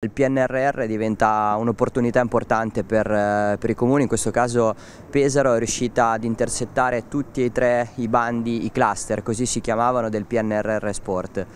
Il PNRR diventa un'opportunità importante per, eh, per, i comuni, in questo caso Pesaro è riuscita ad intersettare tutti e tre i bandi, i cluster, così si chiamavano, del PNRR Sport.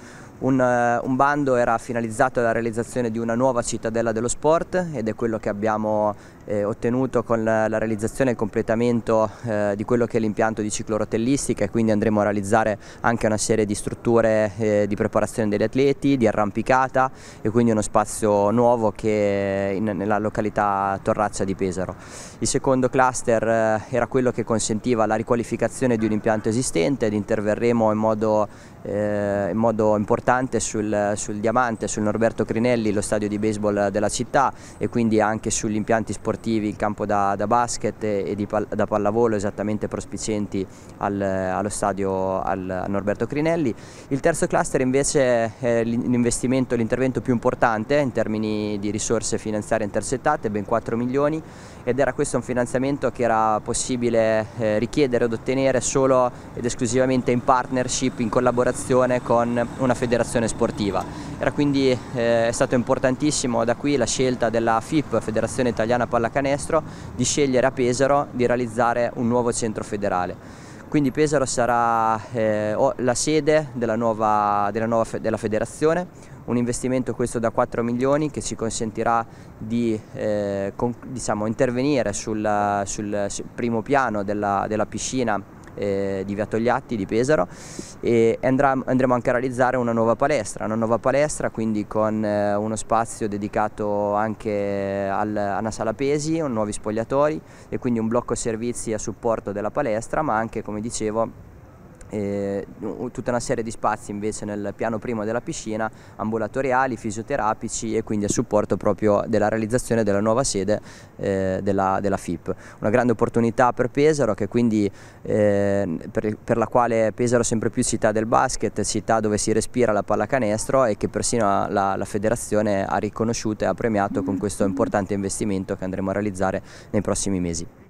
Un, eh, un, bando era finalizzato alla realizzazione di una nuova cittadella dello sport ed è quello che abbiamo eh, ottenuto con la, la, realizzazione e il completamento eh, di quello che è l'impianto di ciclorotellistica e quindi andremo a realizzare anche una serie di strutture eh, di preparazione degli atleti, di arrampicata e quindi uno spazio nuovo che in, nella località Torraccia di Pesaro. Il secondo cluster eh, era quello che consentiva la riqualificazione di un impianto esistente ed interverremo in modo eh, in modo importante sul, sul, Diamante, sul Norberto Crinelli, lo stadio di baseball della città e quindi anche sugli impianti sportivi, il campo da, da basket e, e di, da pallavolo esattamente prospicienti al, allo stadio al, a Norberto Crinelli. Il terzo cluster invece è l'investimento, l'intervento più importante in termini di risorse finanziarie intercettate, ben 4 milioni ed era questo un finanziamento che era possibile eh, richiedere ed ottenere solo ed esclusivamente in partnership, in collaborazione collaborazione con una federazione sportiva. Era quindi eh, è stato importantissimo da qui la scelta della FIP, Federazione Italiana Pallacanestro, di scegliere a Pesaro di realizzare un nuovo centro federale quindi Pesaro sarà eh, la sede della nuova, della nuova della federazione, un investimento questo da 4 milioni che ci consentirà di eh, con, diciamo, intervenire sul, sul, sul, primo piano della, della piscina eh, di Via Togliatti di Pesaro e andrà, andremo anche a realizzare una nuova palestra, una nuova palestra quindi con eh, uno spazio dedicato anche al, a una sala pesi, nuovi spogliatori e quindi un blocco servizi a supporto della palestra ma anche come dicevo e tutta una serie di spazi invece nel piano primo della piscina, ambulatoriali, fisioterapici e quindi a supporto proprio della realizzazione della nuova sede eh, della, della, FIP. Una grande opportunità per Pesaro che quindi, eh, per, per, la quale Pesaro è sempre più città del basket, città dove si respira la pallacanestro e che persino la, la federazione ha riconosciuto e ha premiato con questo importante investimento che andremo a realizzare nei prossimi mesi.